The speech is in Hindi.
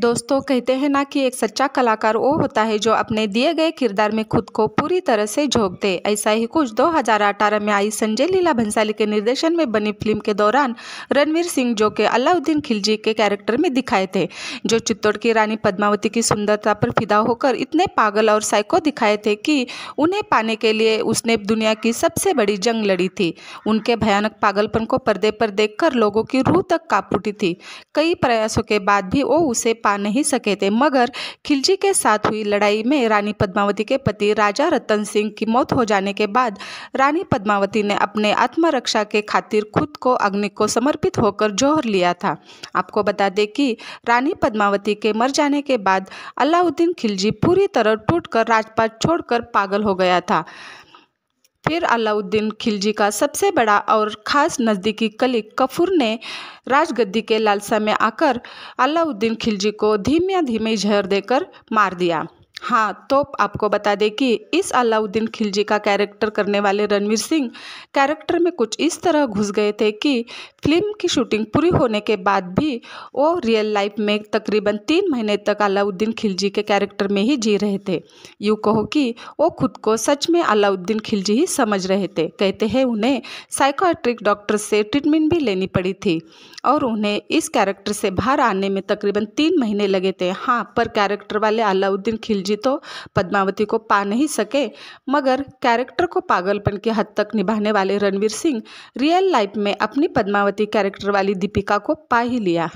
दोस्तों कहते हैं ना कि एक सच्चा कलाकार वो होता है जो अपने दिए गए किरदार में खुद को पूरी तरह से झोंक दे ऐसा ही कुछ 2018 में आई संजय लीला भंसाली के निर्देशन में बनी फिल्म के दौरान रणवीर सिंह जो के अलाउद्दीन खिलजी के कैरेक्टर में दिखाए थे जो चित्तौड़ की रानी पद्मावती की सुंदरता पर फिदा होकर इतने पागल और साइको दिखाए थे कि उन्हें पाने के लिए उसने दुनिया की सबसे बड़ी जंग लड़ी थी उनके भयानक पागलपन को पर्दे पर देखकर लोगों की रूह तक काप उठी थी कई प्रयासों के बाद भी वो उसे पा नहीं सके थे मगर खिलजी के साथ हुई लड़ाई में रानी पद्मावती के पति राजा रतन सिंह की मौत हो जाने के बाद रानी पद्मावती ने अपने आत्मरक्षा के खातिर खुद को अग्नि को समर्पित होकर जोहर लिया था आपको बता दें कि रानी पद्मावती के मर जाने के बाद अलाउद्दीन खिलजी पूरी तरह टूटकर राजपाट छोड़कर पागल हो गया था फिर अलाउद्दीन खिलजी का सबसे बड़ा और ख़ास नज़दीकी कलिक कफूर ने राजगद्दी के लालसा में आकर अलाउद्दीन खिलजी को धीमे धीमे जहर देकर मार दिया हाँ तो आपको बता दें कि इस अलाउद्दीन खिलजी का कैरेक्टर करने वाले रणवीर सिंह कैरेक्टर में कुछ इस तरह घुस गए थे कि फिल्म की शूटिंग पूरी होने के बाद भी वो रियल लाइफ में तकरीबन तीन महीने तक अलाउद्दीन खिलजी के कैरेक्टर में ही जी रहे थे यूँ कहो कि वो खुद को सच में अलाउद्दीन खिलजी ही समझ रहे थे कहते हैं उन्हें साइकोट्रिक डॉक्टर से ट्रीटमेंट भी लेनी पड़ी थी और उन्हें इस कैरेक्टर से बाहर आने में तकरीबन तीन महीने लगे थे हाँ पर कैरेक्टर वाले अलाउद्दीन खिलजी जी तो पद्मावती को पा नहीं सके मगर कैरेक्टर को पागलपन की हद तक निभाने वाले रणवीर सिंह रियल लाइफ में अपनी पद्मावती कैरेक्टर वाली दीपिका को पा ही लिया